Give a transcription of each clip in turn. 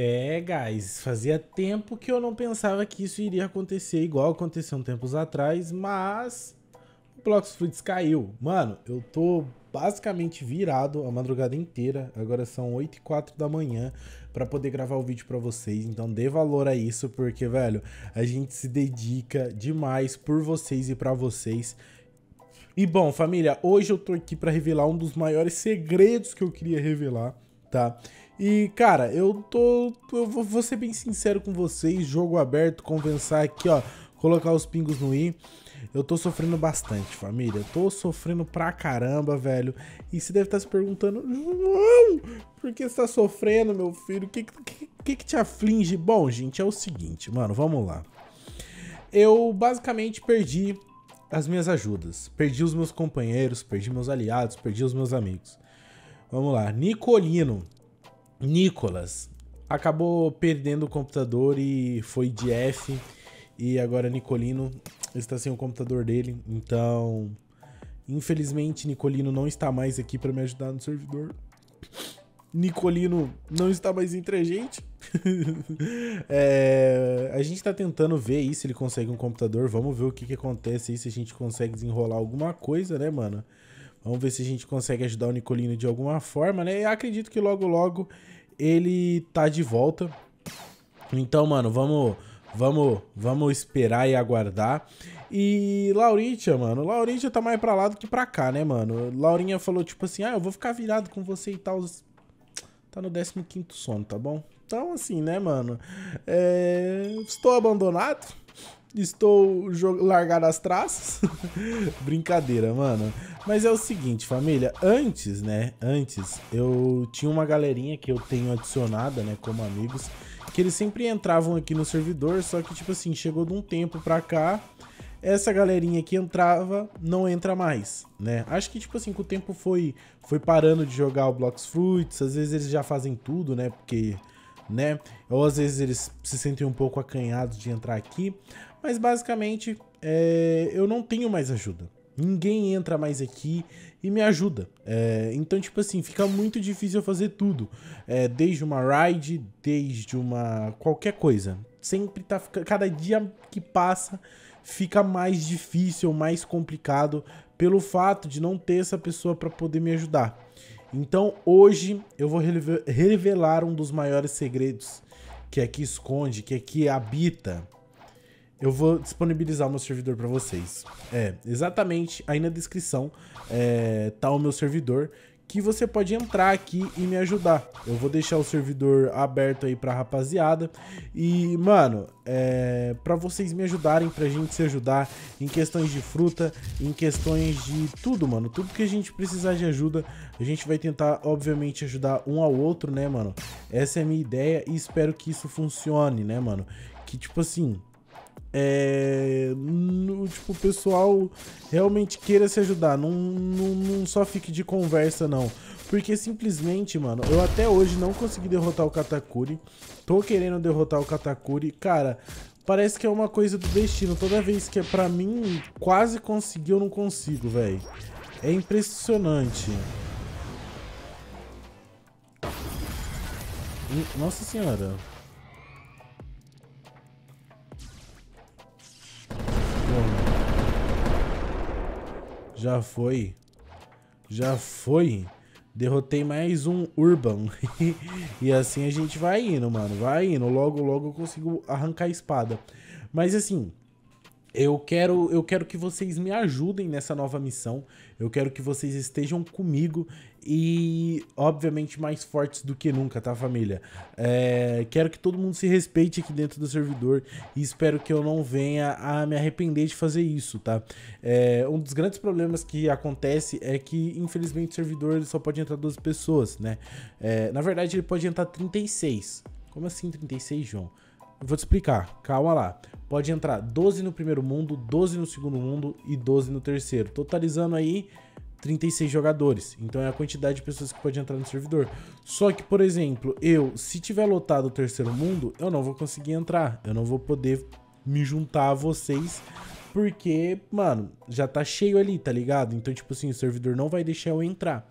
É, guys, fazia tempo que eu não pensava que isso iria acontecer igual aconteceu um tempos atrás, mas o Blox Fruits caiu. Mano, eu tô basicamente virado a madrugada inteira, agora são 8 e 4 da manhã, para poder gravar o vídeo para vocês, então dê valor a isso, porque, velho, a gente se dedica demais por vocês e para vocês. E bom, família, hoje eu tô aqui para revelar um dos maiores segredos que eu queria revelar, tá? E, cara, eu tô. Eu vou ser bem sincero com vocês, jogo aberto, compensar aqui, ó. Colocar os pingos no i. Eu tô sofrendo bastante, família. tô sofrendo pra caramba, velho. E você deve estar tá se perguntando, João, por que você tá sofrendo, meu filho? O que, que, que, que te aflige? Bom, gente, é o seguinte, mano, vamos lá. Eu basicamente perdi as minhas ajudas. Perdi os meus companheiros, perdi meus aliados, perdi os meus amigos. Vamos lá. Nicolino. Nicolas acabou perdendo o computador e foi de F. E agora Nicolino está sem o computador dele. Então, infelizmente, Nicolino não está mais aqui para me ajudar no servidor. Nicolino não está mais entre a gente. é, a gente está tentando ver aí se ele consegue um computador. Vamos ver o que, que acontece aí, se a gente consegue desenrolar alguma coisa, né, mano? Vamos ver se a gente consegue ajudar o Nicolino de alguma forma, né? acredito que logo, logo ele tá de volta. Então, mano, vamos... Vamos, vamos esperar e aguardar. E Laurinha, mano, Laurinha tá mais pra lá do que pra cá, né, mano? Laurinha falou tipo assim: "Ah, eu vou ficar virado com você e tal". Tá no 15 quinto sono, tá bom? Então assim, né, mano? É... estou abandonado. Estou largado as traças. Brincadeira, mano. Mas é o seguinte, família. Antes, né? Antes, eu tinha uma galerinha que eu tenho adicionada, né? Como amigos. Que eles sempre entravam aqui no servidor. Só que, tipo assim, chegou de um tempo pra cá. Essa galerinha que entrava não entra mais, né? Acho que, tipo assim, com o tempo foi, foi parando de jogar o Blocks Fruits. Às vezes eles já fazem tudo, né? Porque né? Ou às vezes eles se sentem um pouco acanhados de entrar aqui, mas basicamente é, eu não tenho mais ajuda. Ninguém entra mais aqui e me ajuda. É, então, tipo assim, fica muito difícil eu fazer tudo. É, desde uma ride, desde uma. qualquer coisa. Sempre tá ficando. Cada dia que passa fica mais difícil, mais complicado pelo fato de não ter essa pessoa para poder me ajudar. Então hoje eu vou revelar um dos maiores segredos que aqui esconde, que aqui habita. Eu vou disponibilizar o meu servidor para vocês. É, exatamente aí na descrição é, tá o meu servidor, que você pode entrar aqui e me ajudar. Eu vou deixar o servidor aberto aí pra rapaziada. E, mano, é, pra vocês me ajudarem, pra gente se ajudar em questões de fruta, em questões de tudo, mano. Tudo que a gente precisar de ajuda, a gente vai tentar, obviamente, ajudar um ao outro, né, mano? Essa é a minha ideia e espero que isso funcione, né, mano? Que, tipo assim, é, no, tipo, o pessoal realmente queira se ajudar. Não, não, não, só fique de conversa, não. Porque simplesmente, mano, eu até hoje não consegui derrotar o Katakuri. Tô querendo derrotar o Katakuri. Cara, parece que é uma coisa do destino. Toda vez que é pra mim, quase consegui eu não consigo, velho. É impressionante. Hum, nossa senhora. Já foi. Já foi. Derrotei mais um Urban. e assim a gente vai indo, mano. Vai indo. Logo, logo eu consigo arrancar a espada. Mas assim, eu quero, eu quero que vocês me ajudem nessa nova missão. Eu quero que vocês estejam comigo e, obviamente, mais fortes do que nunca, tá, família? É, quero que todo mundo se respeite aqui dentro do servidor e espero que eu não venha a me arrepender de fazer isso, tá? É, um dos grandes problemas que acontece é que, infelizmente, o servidor só pode entrar 12 pessoas, né? É, na verdade, ele pode entrar 36. Como assim 36, João? Vou te explicar, calma lá. Pode entrar 12 no primeiro mundo, 12 no segundo mundo e 12 no terceiro, totalizando aí 36 jogadores. Então é a quantidade de pessoas que pode entrar no servidor. Só que, por exemplo, eu, se tiver lotado o terceiro mundo, eu não vou conseguir entrar. Eu não vou poder me juntar a vocês. Porque, mano, já tá cheio ali, tá ligado? Então, tipo assim, o servidor não vai deixar eu entrar.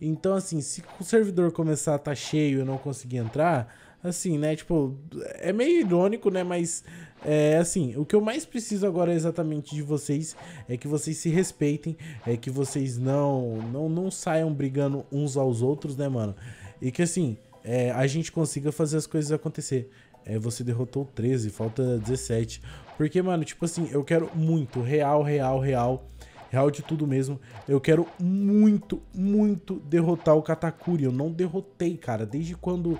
Então, assim, se o servidor começar a tá cheio e eu não conseguir entrar, assim, né? Tipo, é meio irônico, né? Mas, é, assim, o que eu mais preciso agora exatamente de vocês é que vocês se respeitem, é que vocês não, não, não saiam brigando uns aos outros, né, mano? E que, assim, é, a gente consiga fazer as coisas acontecer. É, você derrotou 13, falta 17. Porque, mano, tipo assim, eu quero muito, real, real, real real de tudo mesmo. Eu quero muito, muito derrotar o Katakuri. Eu não derrotei, cara. Desde quando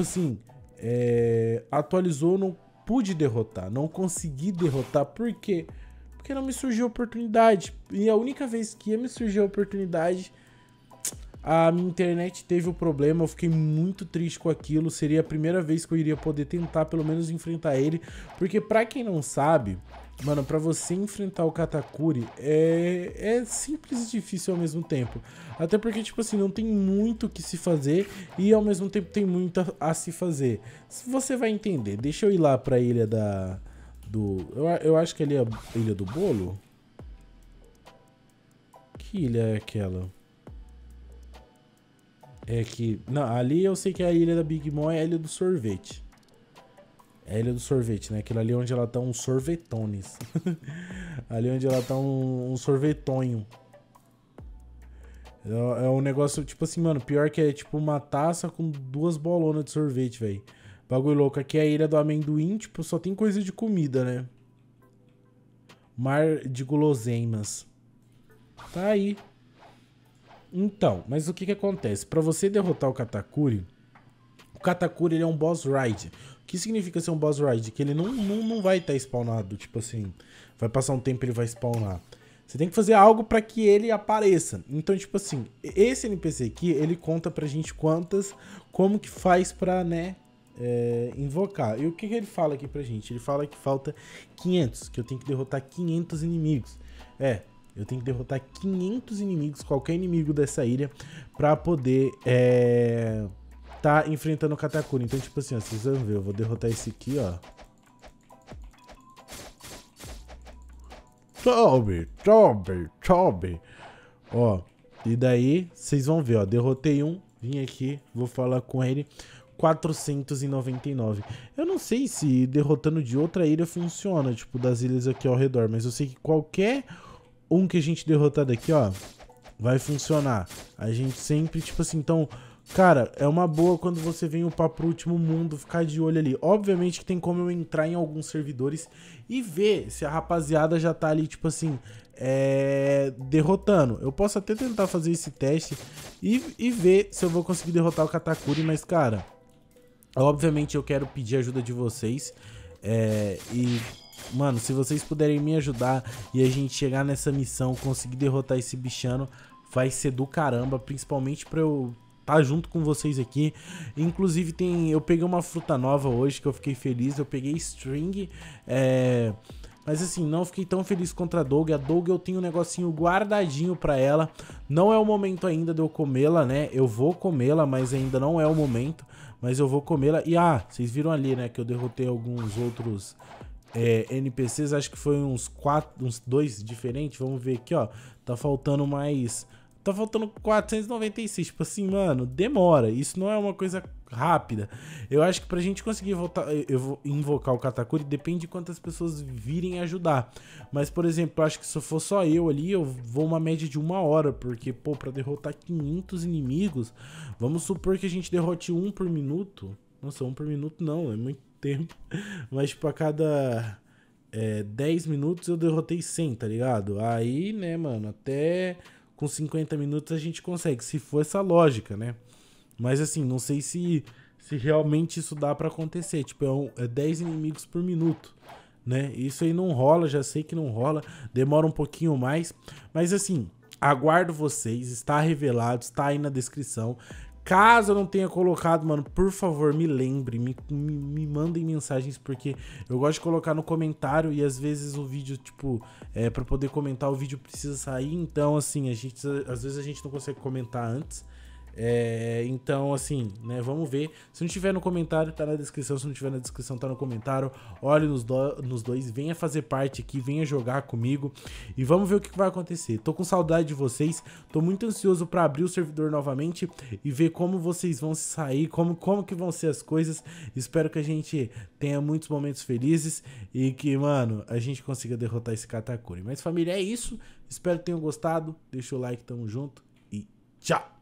Tipo assim, é, atualizou, não pude derrotar, não consegui derrotar, por quê? Porque não me surgiu oportunidade. E a única vez que ia me surgir a oportunidade, a minha internet teve o um problema, eu fiquei muito triste com aquilo. Seria a primeira vez que eu iria poder tentar pelo menos enfrentar ele, porque para quem não sabe, Mano, para você enfrentar o Katakuri é, é simples e difícil ao mesmo tempo. Até porque, tipo assim, não tem muito o que se fazer e ao mesmo tempo tem muito a, a se fazer. Você vai entender. Deixa eu ir lá pra ilha da. Do. Eu, eu acho que ali é a Ilha do Bolo. Que ilha é aquela? É que. Não, ali eu sei que é a ilha da Big Mom é a ilha do sorvete. É a Ilha do Sorvete, né? Aquilo ali é onde ela tá um sorvetones. ali é onde ela tá um, um sorvetonho. É, é um negócio, tipo assim, mano, pior que é tipo uma taça com duas bolonas de sorvete, velho. Bagulho louco. Aqui é a Ilha do Amendoim, tipo, só tem coisa de comida, né? Mar de guloseimas. Tá aí. Então, mas o que que acontece? Para você derrotar o Katakuri o Katakuri ele é um boss ride. O que significa ser um boss ride? Que ele não, não, não vai estar tá spawnado, tipo assim, vai passar um tempo e ele vai spawnar. Você tem que fazer algo para que ele apareça. Então, tipo assim, esse NPC aqui, ele conta pra gente quantas, como que faz pra, né, é, invocar. E o que, que, ele fala aqui pra gente? Ele fala que falta 500, que eu tenho que derrotar 500 inimigos. É, eu tenho que derrotar 500 inimigos, qualquer inimigo dessa ilha, pra poder, é tá enfrentando o Katakuri. Então, tipo assim, ó, vocês vão ver. Eu vou derrotar esse aqui, ó. Tobe, Tobe, Tobe. Ó, e daí, vocês vão ver, ó. Derrotei um, vim aqui, vou falar com ele. 499. Eu não sei se derrotando de outra ilha funciona, tipo, das ilhas aqui ao redor. Mas eu sei que qualquer um que a gente derrotar daqui, ó, vai funcionar. A gente sempre, tipo assim, então... Cara, é uma boa quando você vem upar pro último mundo, ficar de olho ali. Obviamente que tem como eu entrar em alguns servidores e ver se a rapaziada já tá ali, tipo assim, é... derrotando. Eu posso até tentar fazer esse teste e, e ver se eu vou conseguir derrotar o Katakuri, mas, cara, obviamente eu quero pedir ajuda de vocês. É... E Mano, se vocês puderem me ajudar e a gente chegar nessa missão, conseguir derrotar esse bichano, vai ser do caramba, principalmente pra eu tá junto com vocês aqui. Inclusive, tem eu peguei uma fruta nova hoje que eu fiquei feliz. Eu peguei string. É... Mas assim, não fiquei tão feliz contra a Doug. A Doug eu tenho um negocinho guardadinho pra ela. Não é o momento ainda de eu comê-la, né? Eu vou comê-la, mas ainda não é o momento. Mas eu vou comê-la. E ah, vocês viram ali, né? Que eu derrotei alguns outros é, NPCs. Acho que foi uns quatro, uns dois diferentes. Vamos ver aqui, ó. Tá faltando mais Tá faltando 496. Tipo assim, mano, demora. Isso não é uma coisa rápida. Eu acho que pra gente conseguir voltar, eu vou invocar o Katakuri, depende de quantas pessoas virem ajudar. Mas, por exemplo, acho que se for só eu ali, eu vou uma média de uma hora. Porque, pô, pra derrotar 500 inimigos, vamos supor que a gente derrote um por minuto. Nossa, um por minuto não, é muito tempo. Mas, tipo, a cada é, 10 minutos eu derrotei 100, tá ligado? Aí, né, mano, até com 50 minutos a gente consegue, se for essa lógica, né? Mas assim, não sei se, se realmente isso dá para acontecer. Tipo, é, um, é 10 inimigos por minuto, né? Isso aí não rola, já sei que não rola, demora um pouquinho mais. Mas assim, aguardo vocês, está revelado, está aí na descrição. Caso eu não tenha colocado, mano, por favor, me lembre, me, me, me, mandem mensagens, porque eu gosto de colocar no comentário e às vezes o vídeo, tipo, é, para poder comentar, o vídeo precisa sair. Então, assim, a gente, às vezes a gente não consegue comentar antes. É, então, assim, né? Vamos ver. Se não tiver no comentário, tá na descrição. Se não tiver na descrição, tá no comentário. Olhe nos, do, nos dois, venha fazer parte aqui, venha jogar comigo e vamos ver o que vai acontecer. Tô com saudade de vocês, tô muito ansioso para abrir o servidor novamente e ver como vocês vão se sair, como, como que vão ser as coisas. Espero que a gente tenha muitos momentos felizes e que, mano, a gente consiga derrotar esse Katakuri. Mas, família, é isso. Espero que tenham gostado. Deixa o like, tamo junto e tchau!